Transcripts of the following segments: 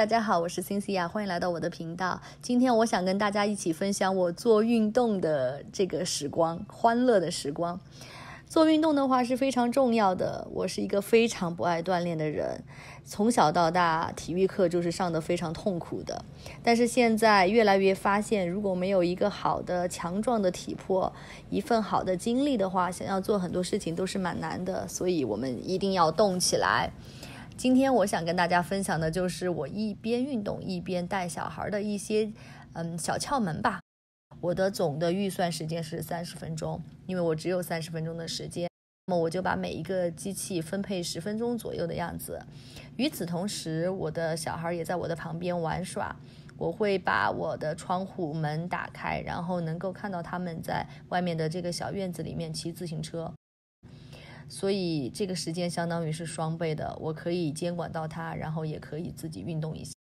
大家好，我是 Cynthia，欢迎来到我的频道。今天我想跟大家一起分享我做运动的这个时光，欢乐的时光。做运动的话是非常重要的。我是一个非常不爱锻炼的人，从小到大体育课就是上的非常痛苦的。但是现在越来越发现，如果没有一个好的强壮的体魄，一份好的精力的话，想要做很多事情都是蛮难的。所以，我们一定要动起来。今天我想跟大家分享的就是我一边运动一边带小孩的一些嗯小窍门吧。我的总的预算时间是三十分钟，因为我只有三十分钟的时间，那么我就把每一个机器分配十分钟左右的样子。与此同时，我的小孩也在我的旁边玩耍，我会把我的窗户门打开，然后能够看到他们在外面的这个小院子里面骑自行车。所以这个时间相当于是双倍的，我可以监管到它，然后也可以自己运动一下，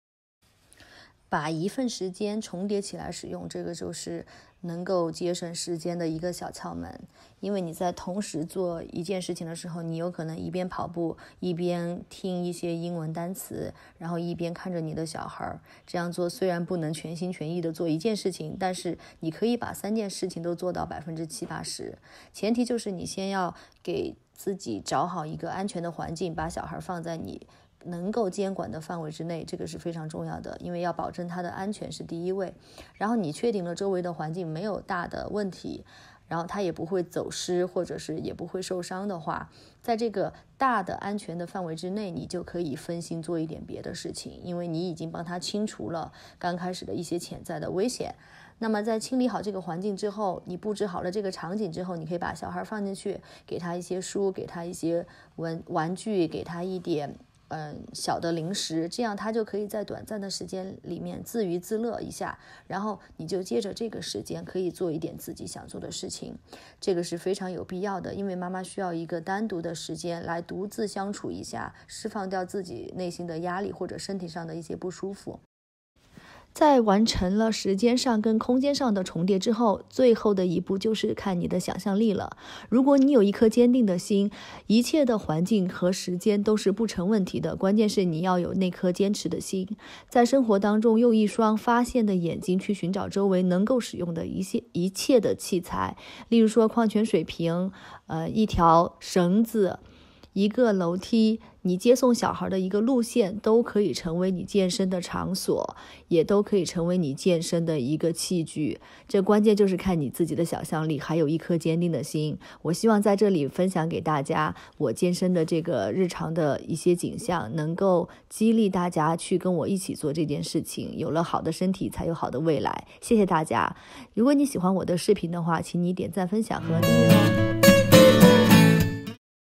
把一份时间重叠起来使用，这个就是能够节省时间的一个小窍门。因为你在同时做一件事情的时候，你有可能一边跑步，一边听一些英文单词，然后一边看着你的小孩儿。这样做虽然不能全心全意的做一件事情，但是你可以把三件事情都做到百分之七八十。前提就是你先要给。自己找好一个安全的环境，把小孩放在你能够监管的范围之内，这个是非常重要的，因为要保证他的安全是第一位。然后你确定了周围的环境没有大的问题，然后他也不会走失或者是也不会受伤的话，在这个大的安全的范围之内，你就可以分心做一点别的事情，因为你已经帮他清除了刚开始的一些潜在的危险。那么，在清理好这个环境之后，你布置好了这个场景之后，你可以把小孩放进去，给他一些书，给他一些玩玩具，给他一点嗯小的零食，这样他就可以在短暂的时间里面自娱自乐一下。然后，你就借着这个时间可以做一点自己想做的事情，这个是非常有必要的，因为妈妈需要一个单独的时间来独自相处一下，释放掉自己内心的压力或者身体上的一些不舒服。在完成了时间上跟空间上的重叠之后，最后的一步就是看你的想象力了。如果你有一颗坚定的心，一切的环境和时间都是不成问题的。关键是你要有那颗坚持的心，在生活当中用一双发现的眼睛去寻找周围能够使用的一些一切的器材，例如说矿泉水瓶，呃，一条绳子。一个楼梯，你接送小孩的一个路线，都可以成为你健身的场所，也都可以成为你健身的一个器具。这关键就是看你自己的想象力，还有一颗坚定的心。我希望在这里分享给大家我健身的这个日常的一些景象，能够激励大家去跟我一起做这件事情。有了好的身体，才有好的未来。谢谢大家！如果你喜欢我的视频的话，请你点赞、分享和订阅